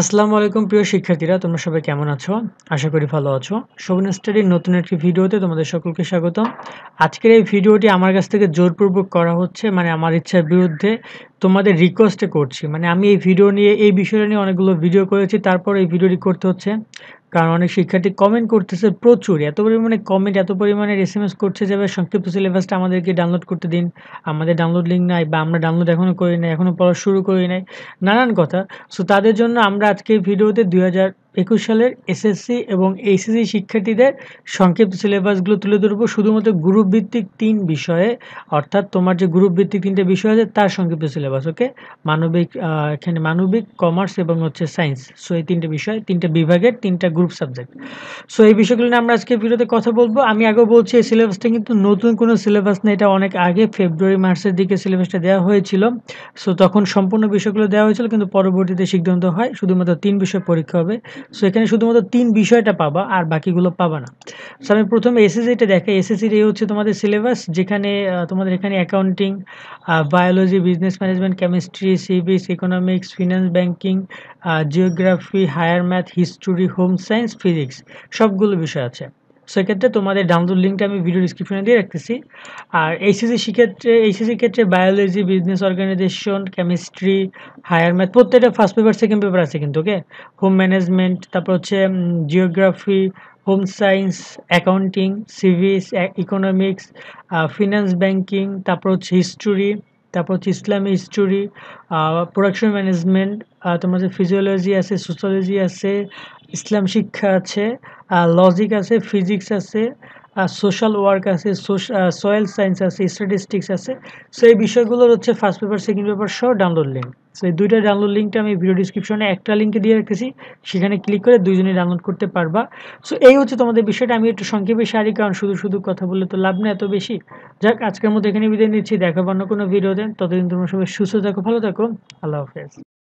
আসসালামু আলাইকুম প্রিয় শিক্ষার্থীরা তোমরা সবাই কেমন আছো আশা করি ভালো আছো শোভন স্টাডির নতুন একটি ভিডিওতে তোমাদের সকলকে স্বাগত আজকের এই ভিডিওটি আমার কাছ থেকে জোরপূর্বক করা হচ্ছে মানে আমার ইচ্ছার বিরুদ্ধে তোমাদের রিকোয়েস্টে করছি মানে আমি এই ভিডিও নিয়ে এই বিষয়টা নিয়ে অনেকগুলো ভিডিও করেছি তারপর এই ভিডিওটি করতে হচ্ছে কারণ অনেক শিক্ষার্থী কমেন্ট করতেছে প্রচুর এত পরিমাণে কমেন্ট এত পরিমাণে এস এম এস করছে যে সংক্ষিপ্ত সিলেবাসটা আমাদেরকে ডাউনলোড করতে দিন আমাদের ডাউনলোড লিঙ্ক নাই বা আমরা ডাউনলোড এখনও করি নাই এখনও পড়া শুরু করি নাই নানান কথা সো তাদের জন্য আমরা আজকে ভিডিওতে দুই একুশ সালের এসএসসি এবং এইচএসসি শিক্ষার্থীদের সংক্ষিপ্ত সিলেবাসগুলো তুলে ধরবো শুধুমাত্র গ্রুপ ভিত্তিক তিন বিষয়ে অর্থাৎ তোমার যে গ্রুপ ভিত্তিক তিনটে বিষয় আছে তার সংক্ষিপ্ত সিলেবাস ওকে মানবিক এখানে মানবিক কমার্স এবং হচ্ছে সায়েন্স সো এই তিনটে বিষয় তিনটে বিভাগের তিনটা গ্রুপ সাবজেক্ট সো এই বিষয়গুলো নিয়ে আমরা আজকে ভিডিওতে কথা বলবো আমি আগেও বলছি এই সিলেবাসটা কিন্তু নতুন কোনো সিলেবাস না এটা অনেক আগে ফেব্রুয়ারি মার্চের দিকে সিলেবাসটা দেওয়া হয়েছিল সো তখন সম্পূর্ণ বিষয়গুলো দেওয়া হয়েছিল কিন্তু পরবর্তীতে সিদ্ধান্ত হয় শুধুমাত্র তিন বিষয় পরীক্ষা হবে সো এখানে শুধুমাত্র তিন বিষয়টা পাবা আর বাকিগুলো পাবা না সো আমি প্রথমে এসএসসিটা দেখাই এসএসসির এ হচ্ছে তোমাদের সিলেবাস যেখানে তোমাদের এখানে accounting biology business management chemistry civics economics finance banking geography higher math history home science physics সবগুলো বিষয় আছে সেক্ষেত্রে তোমাদের ডাউনলোড লিঙ্কটা আমি ভিডিও ডিসক্রিপশনে দিয়ে রাখতেছি আর এইচএসি ক্ষেত্রে এইচএসি ক্ষেত্রে biology business organization chemistry higher math প্রত্যেকটা ফার্স্ট পেপার সেকেন্ড পেপার আছে কিন্তু ওকে হোম ম্যানেজমেন্ট তারপর হচ্ছে জিওগ্রাফি হোম সায়েন্স অ্যাকাউন্টিং সিভিস ইকোনমিক্স ফিনান্স ব্যাংকিং তারপর হচ্ছে হিস্টোরি তারপর হচ্ছে ইসলামী হিস্টোরি প্রোডাকশন ম্যানেজমেন্ট তোমার হচ্ছে ফিজিওলজি আছে সোশ্যালজি আছে ইসলাম শিক্ষা আছে লজিক আছে ফিজিক্স আছে সোশ্যাল ওয়ার্ক আছে সয়েল সায়েন্স আছে স্ট্যাটিস্টিক্স আছে সো এই বিষয়গুলোর হচ্ছে ফার্স্ট পেপার সেকেন্ড পেপার সহ ডাউনলোড লিঙ্ক সো এই দুইটা ডাউনলোড লিঙ্কটা আমি ভিডিও ডিসক্রিপশনে একটা লিঙ্কে দিয়ে রেখেছি সেখানে ক্লিক করে দুইজনে ডাউনলোড করতে পারবা সো এই হচ্ছে তোমাদের বিষয়টা আমি একটু সংক্ষেপে সারি কারণ শুধু শুধু কথা বললে তো লাভ না এত বেশি যাক আজকের মতো এখানে বিদায় নিচ্ছি দেখাবো অন্য কোনো ভিডিও দেন ততদিন তোমার সবাই সুস্থ থাকো ভালো থাকো আল্লাহ হাফেজ